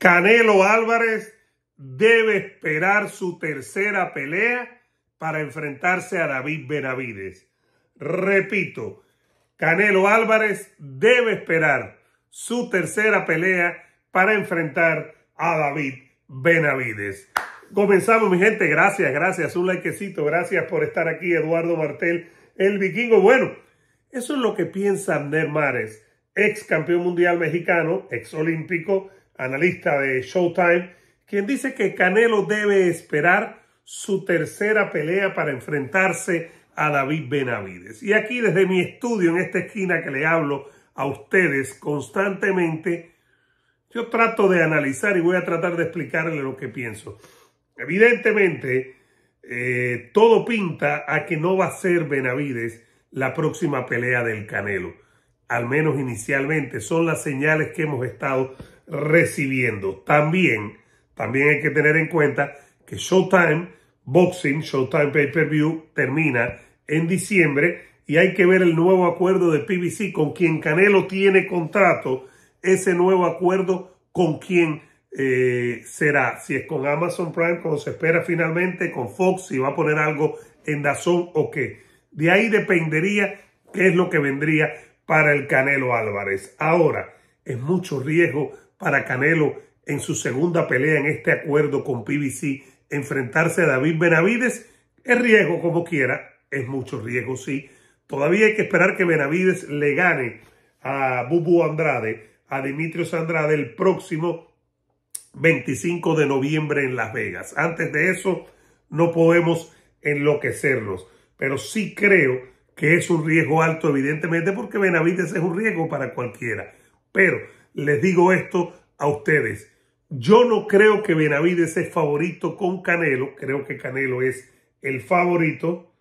Canelo Álvarez debe esperar su tercera pelea para enfrentarse a David Benavides. Repito, Canelo Álvarez debe esperar su tercera pelea para enfrentar a David Benavides. Comenzamos, mi gente. Gracias, gracias. Un likecito. Gracias por estar aquí, Eduardo Martel, el vikingo. Bueno, eso es lo que piensa Abner Mares, ex campeón mundial mexicano, ex olímpico analista de Showtime, quien dice que Canelo debe esperar su tercera pelea para enfrentarse a David Benavides. Y aquí desde mi estudio, en esta esquina que le hablo a ustedes constantemente, yo trato de analizar y voy a tratar de explicarle lo que pienso. Evidentemente, eh, todo pinta a que no va a ser Benavides la próxima pelea del Canelo, al menos inicialmente. Son las señales que hemos estado recibiendo. También, también hay que tener en cuenta que Showtime Boxing, Showtime Pay Per View, termina en diciembre y hay que ver el nuevo acuerdo de PBC con quien Canelo tiene contrato, ese nuevo acuerdo con quien eh, será, si es con Amazon Prime, como se espera finalmente, con Fox, si va a poner algo en Dazón o qué. De ahí dependería qué es lo que vendría para el Canelo Álvarez. Ahora, es mucho riesgo para Canelo en su segunda pelea en este acuerdo con PBC, enfrentarse a David Benavides, es riesgo como quiera, es mucho riesgo, sí. Todavía hay que esperar que Benavides le gane a Bubu Andrade, a Dimitrios Andrade, el próximo 25 de noviembre en Las Vegas. Antes de eso, no podemos enloquecernos, pero sí creo que es un riesgo alto, evidentemente, porque Benavides es un riesgo para cualquiera. Pero les digo esto a ustedes. Yo no creo que Benavides es favorito con Canelo, creo que Canelo es el favorito,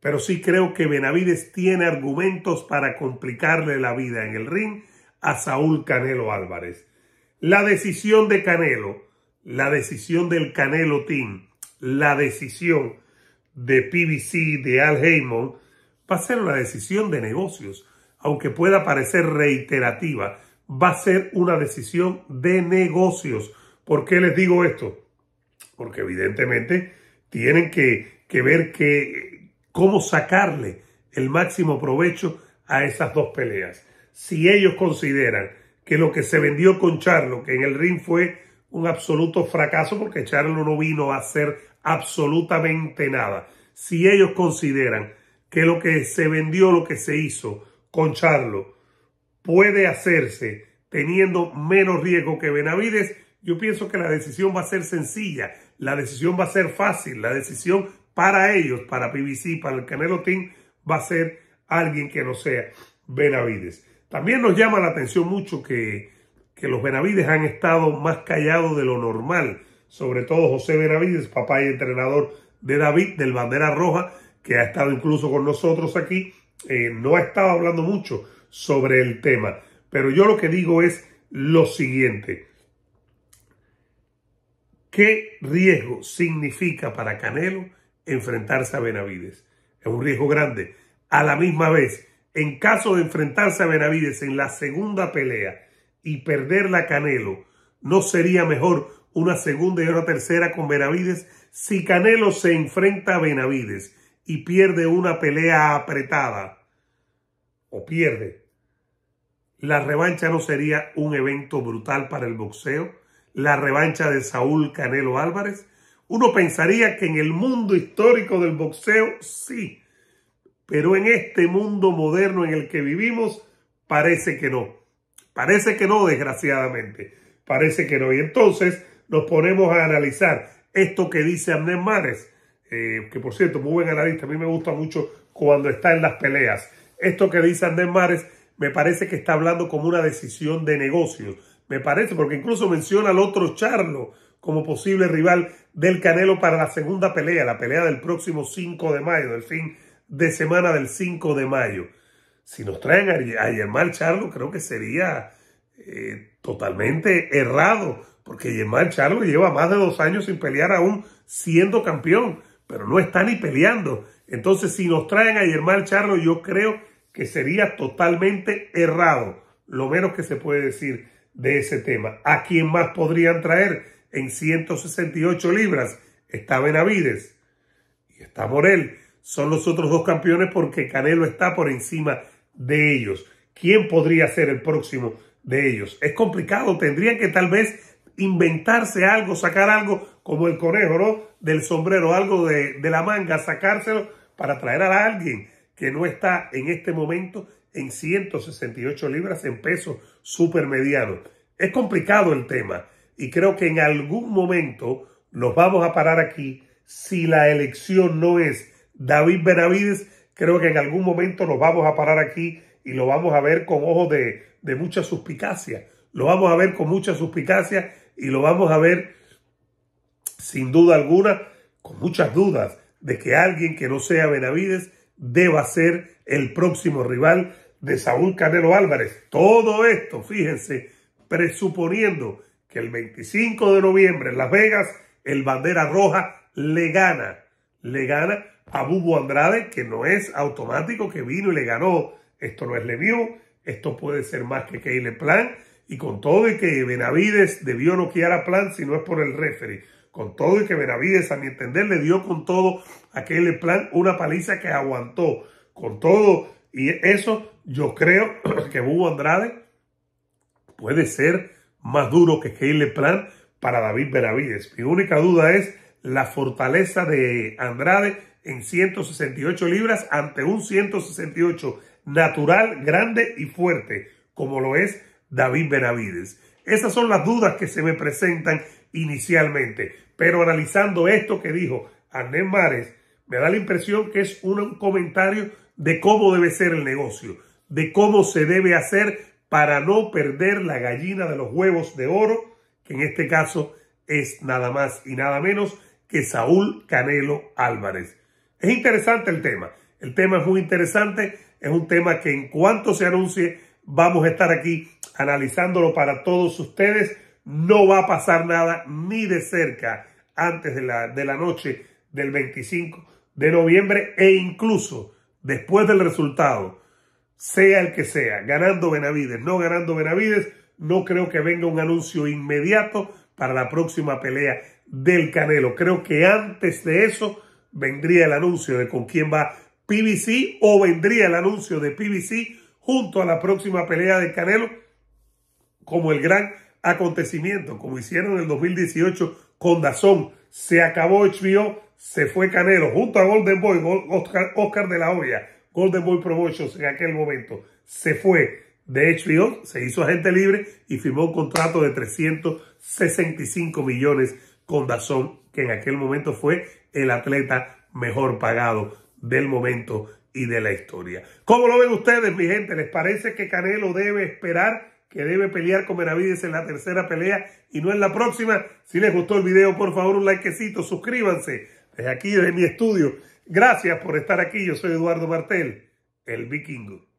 pero sí creo que Benavides tiene argumentos para complicarle la vida en el ring a Saúl Canelo Álvarez. La decisión de Canelo, la decisión del Canelo Team, la decisión de PBC, de Al Heyman, va a ser una decisión de negocios, aunque pueda parecer reiterativa, va a ser una decisión de negocios. ¿Por qué les digo esto? Porque evidentemente tienen que, ver cómo sacarle el máximo provecho a esas dos peleas. Si ellos consideran que lo que se vendió con Charlo, que en el ring fue un absoluto fracaso porque Charlo no vino a hacer absolutamente nada. Si ellos consideran que lo que se vendió, lo que se hizo con Charlo puede hacerse teniendo menos riesgo que Benavides. Yo pienso que la decisión va a ser sencilla, la decisión va a ser fácil, la decisión para ellos, para PBC, para el Canelo Team, va a ser alguien que no sea Benavides. También nos llama la atención mucho que, los Benavides han estado más callados de lo normal, sobre todo José Benavides, papá y entrenador de David, del Bandera Roja, que ha estado incluso con nosotros aquí, eh, no ha estado hablando mucho sobre el tema. Pero yo lo que digo es lo siguiente. ¿Qué riesgo significa para Canelo enfrentarse a Benavides? Es un riesgo grande. A la misma vez, en caso de enfrentarse a Benavides en la segunda pelea y perderla Canelo, ¿no sería mejor una segunda y una tercera con Benavides. Si Canelo se enfrenta a Benavides y pierde una pelea apretada, o pierde la revancha no sería un evento brutal para el boxeo. La revancha de Saúl Canelo Álvarez. Uno pensaría que en el mundo histórico del boxeo sí, pero en este mundo moderno en el que vivimos parece que no. Parece que no, desgraciadamente. Parece que no. Y entonces nos ponemos a analizar esto que dice Andrés Mares, eh, que por cierto, muy buen analista, a mí me gusta mucho cuando está en las peleas. Esto que dice Andrés Mares me parece que está hablando como una decisión de negocio. Me parece, porque incluso menciona al otro Charlo como posible rival del Canelo para la segunda pelea, la pelea del próximo 5 de mayo, del fin de semana del 5 de mayo. Si nos traen a Yermal Charlo, creo que sería eh, totalmente errado, porque Yermal Charlo lleva más de dos años sin pelear aún siendo campeón, pero no está ni peleando. Entonces, si nos traen a Yermal Charlo, yo creo que sería totalmente errado, lo menos que se puede decir de ese tema. ¿A quién más podrían traer en 168 libras? Está Benavides y está Morel. Son los otros dos campeones porque Canelo está por encima de ellos. ¿Quién podría ser el próximo de ellos? Es complicado, tendrían que tal vez inventarse algo, sacar algo como el conejo, Del sombrero, algo de, de la manga, sacárselo para traer a alguien que no está en este momento en 168 libras en peso mediano. Es complicado el tema y creo que en algún momento nos vamos a parar aquí. Si la elección no es David Benavides, creo que en algún momento nos vamos a parar aquí y lo vamos a ver con ojos de, de mucha suspicacia. Lo vamos a ver con mucha suspicacia y lo vamos a ver sin duda alguna, con muchas dudas, de que alguien que no sea Benavides deba ser el próximo rival de Saúl Canelo Álvarez. Todo esto, fíjense, presuponiendo que el 25 de noviembre en Las Vegas, el bandera roja le gana, le gana a Bubu Andrade, que no es automático, que vino y le ganó. Esto no es Lemieux, esto puede ser más que le Plan. Y con todo de que Benavides debió noquear a Plan si no es por el referee. Con todo y que Benavides, a mi entender, le dio con todo aquel plan una paliza que aguantó. Con todo y eso, yo creo que Hugo Andrade puede ser más duro que Keile Plan para David Benavides. Mi única duda es la fortaleza de Andrade en 168 libras ante un 168 natural, grande y fuerte, como lo es David Benavides. Esas son las dudas que se me presentan inicialmente. Pero analizando esto que dijo Arnés Mares, me da la impresión que es un comentario de cómo debe ser el negocio, de cómo se debe hacer para no perder la gallina de los huevos de oro, que en este caso es nada más y nada menos que Saúl Canelo Álvarez. Es interesante el tema, el tema es muy interesante, es un tema que en cuanto se anuncie vamos a estar aquí analizándolo para todos ustedes no va a pasar nada ni de cerca antes de la, noche del 25 de noviembre e incluso después del resultado, sea el que sea, ganando Benavides, no ganando Benavides, no creo que venga un anuncio inmediato para la próxima pelea del Canelo. Creo que antes de eso vendría el anuncio de con quién va PBC o vendría el anuncio de PBC junto a la próxima pelea del Canelo como el gran acontecimiento, como hicieron en el 2018 con Dazón. Se acabó HBO, se fue Canelo junto a Golden Boy, Oscar, de la Hoya, Golden Boy Promotions en aquel momento. Se fue de HBO, se hizo agente libre y firmó un contrato de 365 millones con Dazón, que en aquel momento fue el atleta mejor pagado del momento y de la historia. ¿Cómo lo ven ustedes, mi gente? ¿Les parece que Canelo debe esperar? que debe pelear con Benavides en la tercera pelea y no en la próxima. Si les gustó el video, por favor, un likecito, suscríbanse desde aquí, desde mi estudio. Gracias por estar aquí. Yo soy Eduardo Martel, el vikingo.